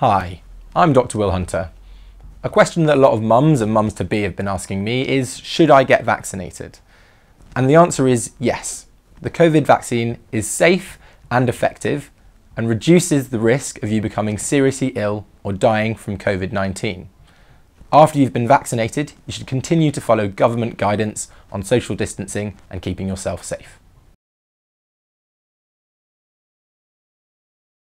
Hi, I'm Dr. Will Hunter. A question that a lot of mums and mums to be have been asking me is should I get vaccinated? And the answer is yes. The COVID vaccine is safe and effective and reduces the risk of you becoming seriously ill or dying from COVID 19. After you've been vaccinated, you should continue to follow government guidance on social distancing and keeping yourself safe.